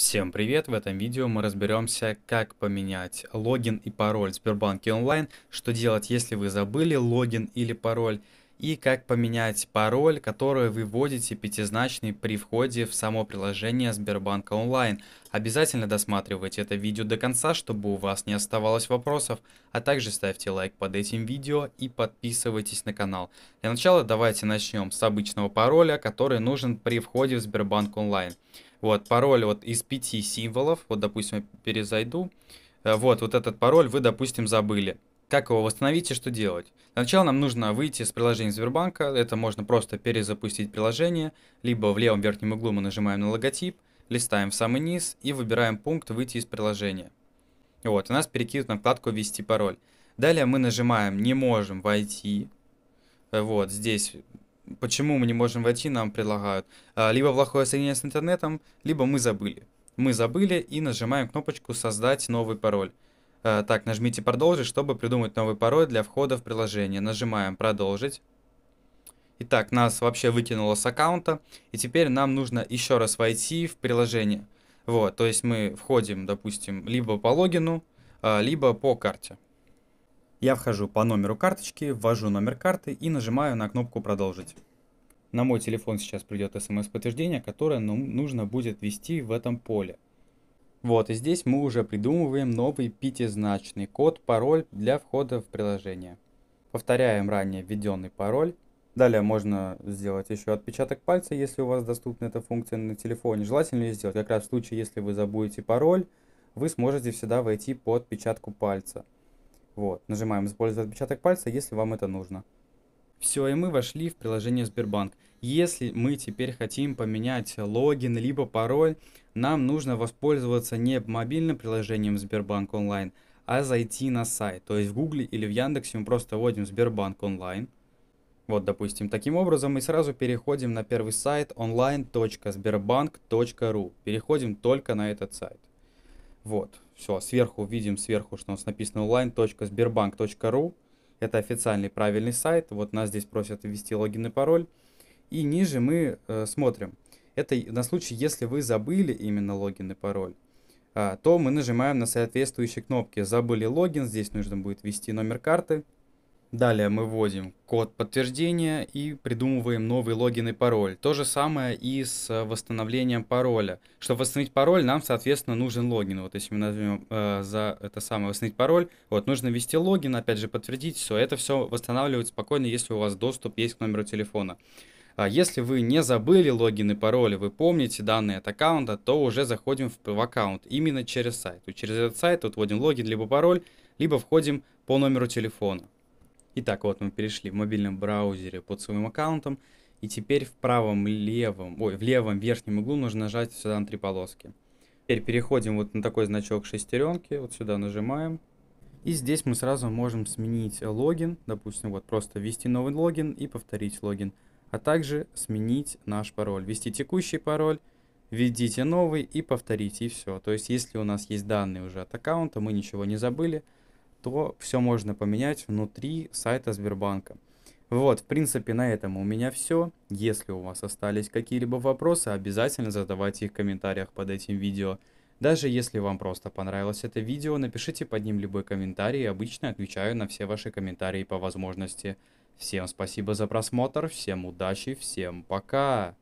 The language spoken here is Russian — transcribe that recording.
Всем привет! В этом видео мы разберемся, как поменять логин и пароль в Сбербанке онлайн, что делать, если вы забыли логин или пароль, и как поменять пароль, который вы вводите пятизначный при входе в само приложение Сбербанка онлайн. Обязательно досматривайте это видео до конца, чтобы у вас не оставалось вопросов, а также ставьте лайк под этим видео и подписывайтесь на канал. Для начала давайте начнем с обычного пароля, который нужен при входе в Сбербанк онлайн. Вот, пароль вот из пяти символов. Вот, допустим, я перезайду. Э, вот, вот этот пароль вы, допустим, забыли. Как его восстановить и что делать? Сначала нам нужно выйти из приложения Сбербанка. Это можно просто перезапустить приложение. Либо в левом верхнем углу мы нажимаем на логотип, листаем в самый низ и выбираем пункт «Выйти из приложения». Вот, и нас перекидывают на вкладку «Ввести пароль». Далее мы нажимаем «Не можем войти». Э, вот, здесь почему мы не можем войти, нам предлагают. А, либо плохое соединение с интернетом, либо мы забыли. Мы забыли и нажимаем кнопочку «Создать новый пароль». А, так, нажмите «Продолжить», чтобы придумать новый пароль для входа в приложение. Нажимаем «Продолжить». Итак, нас вообще вытянуло с аккаунта, и теперь нам нужно еще раз войти в приложение. Вот, то есть мы входим, допустим, либо по логину, а, либо по карте. Я вхожу по номеру карточки, ввожу номер карты и нажимаю на кнопку «Продолжить». На мой телефон сейчас придет смс-подтверждение, которое ну, нужно будет ввести в этом поле. Вот, и здесь мы уже придумываем новый пятизначный код, пароль для входа в приложение. Повторяем ранее введенный пароль. Далее можно сделать еще отпечаток пальца, если у вас доступна эта функция на телефоне. Желательно ее сделать. Как раз в случае, если вы забудете пароль, вы сможете всегда войти по отпечатку пальца. Вот, нажимаем «Использовать отпечаток пальца», если вам это нужно. Все, и мы вошли в приложение Сбербанк. Если мы теперь хотим поменять логин либо пароль, нам нужно воспользоваться не мобильным приложением Сбербанк онлайн, а зайти на сайт. То есть в Гугле или в Яндексе мы просто вводим Сбербанк онлайн. Вот, допустим, таким образом мы сразу переходим на первый сайт online.sberbank.ru. Переходим только на этот сайт. Вот, все, сверху видим, сверху, что у нас написано online.сбербанк.ру. Это официальный правильный сайт. Вот нас здесь просят ввести логин и пароль. И ниже мы э, смотрим. Это на случай, если вы забыли именно логин и пароль, э, то мы нажимаем на соответствующие кнопки. Забыли логин, здесь нужно будет ввести номер карты. Далее мы вводим код подтверждения и придумываем новый логин и пароль. То же самое и с восстановлением пароля. Чтобы восстановить пароль, нам, соответственно, нужен логин. Вот если мы нажмем э, за это самое «восстановить пароль», вот нужно ввести логин, опять же подтвердить все. Это все восстанавливает спокойно, если у вас доступ есть к номеру телефона. А Если вы не забыли логин и пароль, вы помните данные от аккаунта, то уже заходим в, в аккаунт именно через сайт. Через этот сайт вот вводим логин либо пароль, либо входим по номеру телефона. Итак, вот мы перешли в мобильном браузере под своим аккаунтом. И теперь в правом левом, ой, в левом верхнем углу нужно нажать сюда на три полоски. Теперь переходим вот на такой значок шестеренки, вот сюда нажимаем. И здесь мы сразу можем сменить логин, допустим, вот просто ввести новый логин и повторить логин. А также сменить наш пароль, ввести текущий пароль, введите новый и повторите, и все. То есть если у нас есть данные уже от аккаунта, мы ничего не забыли, то все можно поменять внутри сайта Сбербанка. Вот, в принципе, на этом у меня все. Если у вас остались какие-либо вопросы, обязательно задавайте их в комментариях под этим видео. Даже если вам просто понравилось это видео, напишите под ним любой комментарий, обычно отвечаю на все ваши комментарии по возможности. Всем спасибо за просмотр, всем удачи, всем пока!